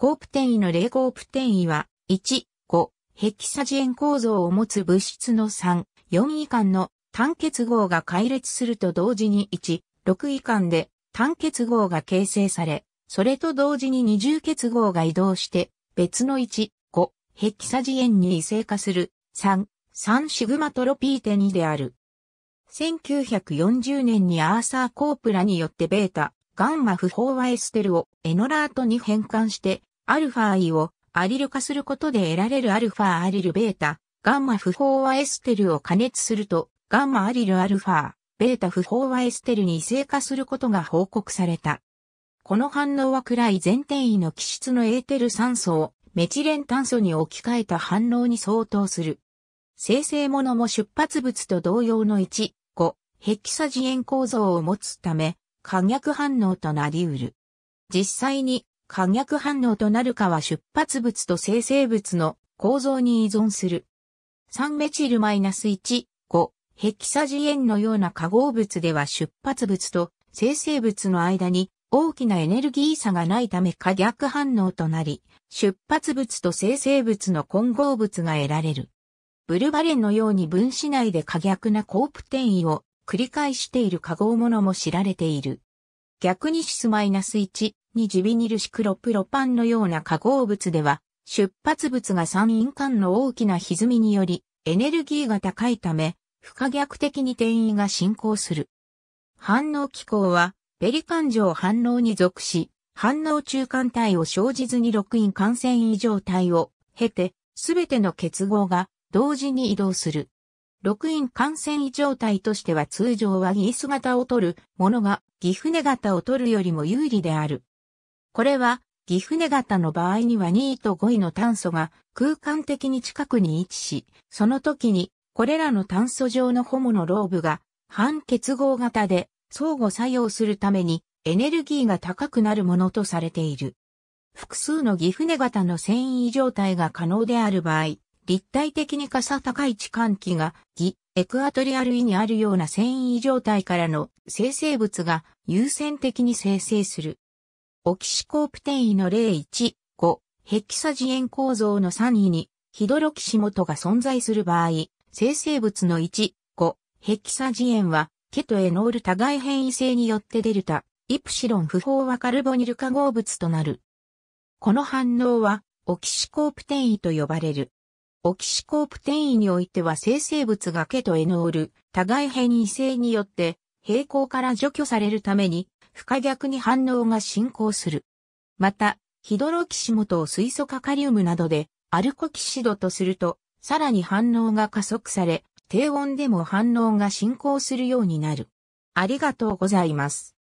コープ転移の霊コープ転移は、1、5、ヘキサジエン構造を持つ物質の3、4位間の単結合が解列すると同時に1、6位間で単結合が形成され、それと同時に二重結合が移動して、別の1、5、ヘキサジエンに異性化する、3、3シグマトロピーテ2である。1940年にアーサー・コープラによってベータ、ガンマ不飽和エステルをエノラートに変換して、アルファイをアリル化することで得られるアルファアリルベータ、ガンマ不飽和エステルを加熱すると、ガンマアリルアルファ、ベータ不飽和エステルに異性化することが報告された。この反応は暗い全転移の基質のエーテル酸素をメチレン炭素に置き換えた反応に相当する。生成物も出発物と同様の1、5、ヘキサジエン構造を持つため、可逆反応となり得る。実際に可逆反応となるかは出発物と生成物の構造に依存する。3メチルマイナス -1、5、ヘキサジエンのような化合物では出発物と生成物の間に大きなエネルギー差がないため可逆反応となり、出発物と生成物の混合物が得られる。ブルバレンのように分子内で可逆なコープ転移を繰り返している化合物も知られている。逆にシスマイナス -1 にジビニルシクロプロパンのような化合物では、出発物が三陰間の大きな歪みにより、エネルギーが高いため、不可逆的に転移が進行する。反応機構は、ベリカン状反応に属し、反応中間体を生じずに6因感染異常体を経て、すべての結合が同時に移動する。六院感染異常体としては通常はギース型を取るものがギフネ型を取るよりも有利である。これはギフネ型の場合には2位と5位の炭素が空間的に近くに位置し、その時にこれらの炭素上のホモのローブが反結合型で相互作用するためにエネルギーが高くなるものとされている。複数のギフネ型の繊維異常体が可能である場合、立体的に傘高い置換器が、ギ、エクアトリアル位にあるような繊維状態からの生成物が優先的に生成する。オキシコープ転移の例1、5、ヘキサジエン構造の3位に、ヒドロキシモトが存在する場合、生成物の1、5、ヘキサジエンは、ケトエノール互い変異性によってデルタ、イプシロン不飽和カルボニル化合物となる。この反応は、オキシコープ転移と呼ばれる。オキシコープ転移においては生成物がケとエノール、互い変異性によって平行から除去されるために不可逆に反応が進行する。また、ヒドロキシモトを水素化カリウムなどでアルコキシドとすると、さらに反応が加速され、低温でも反応が進行するようになる。ありがとうございます。